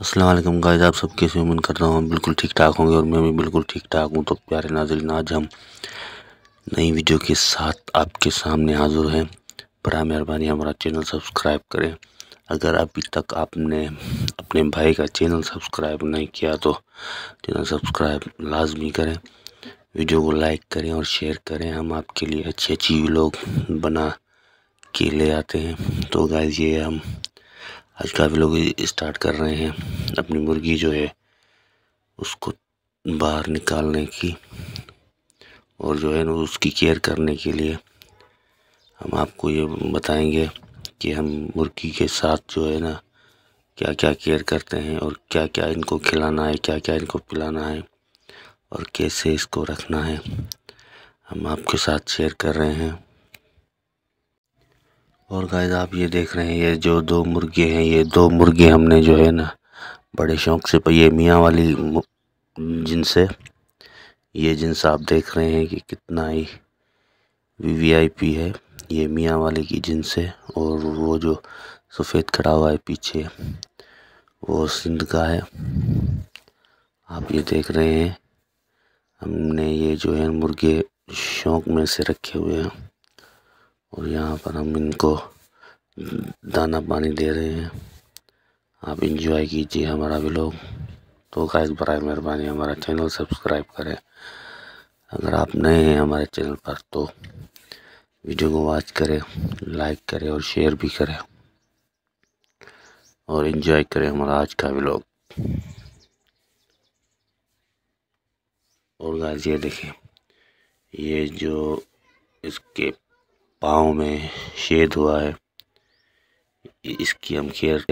Aslam guys आप सब कैसे उम्मीद कर रहा हूँ बिल्कुल ठीक ठाक होंगे और मैं भी बिल्कुल ठीक ठाक हूँ तो प्यारे नाजिल आज हम नई वीडियो के साथ आपके सामने हाजिर हैं बड़ा मेहरबानी हमारा चैनल सब्सक्राइब करें अगर अभी तक आपने अपने भाई का चैनल सब्सक्राइब नहीं किया तो चैनल सब्सक्राइब लाजमी करें वीडियो को लाइक करें और शेयर करें हम आपके लिए अच्छी अच्छी लोग बना के ले आते हैं तो गाइज ये हम आज काफ़ी लोग स्टार्ट कर रहे हैं अपनी मुर्गी जो है उसको बाहर निकालने की और जो है ना उसकी केयर करने के लिए हम आपको ये बताएंगे कि हम मुर्गी के साथ जो है ना क्या क्या केयर करते हैं और क्या क्या इनको खिलाना है क्या क्या इनको पिलाना है और कैसे इसको रखना है हम आपके साथ शेयर कर रहे हैं और गाइस आप ये देख रहे हैं ये जो दो मुर्गे हैं ये दो मुर्गे हमने जो है ना बड़े शौक से ये मियाँ वाली जिनसे ये जिनस आप देख रहे हैं कि कितना ही वीवीआईपी है ये मियाँ वाले की जिनस है और वो जो सफ़ेद खड़ा हुआ है पीछे वो सिंध का है आप ये देख रहे हैं हमने ये जो है मुर्गे शौक में से रखे हुए हैं और यहाँ पर हम इनको दाना पानी दे रहे हैं आप इंजॉय कीजिए हमारा भी लोग तो गाइस बर मेहरबानी हमारा चैनल सब्सक्राइब करें अगर आप नए हैं हमारे चैनल पर तो वीडियो को वॉच करें लाइक करें और शेयर भी करें और इन्जॉय करें हमारा आज का व्लॉग और गाइस ये देखें ये जो इसके पाँव में शेद हुआ है इसकी हम केयर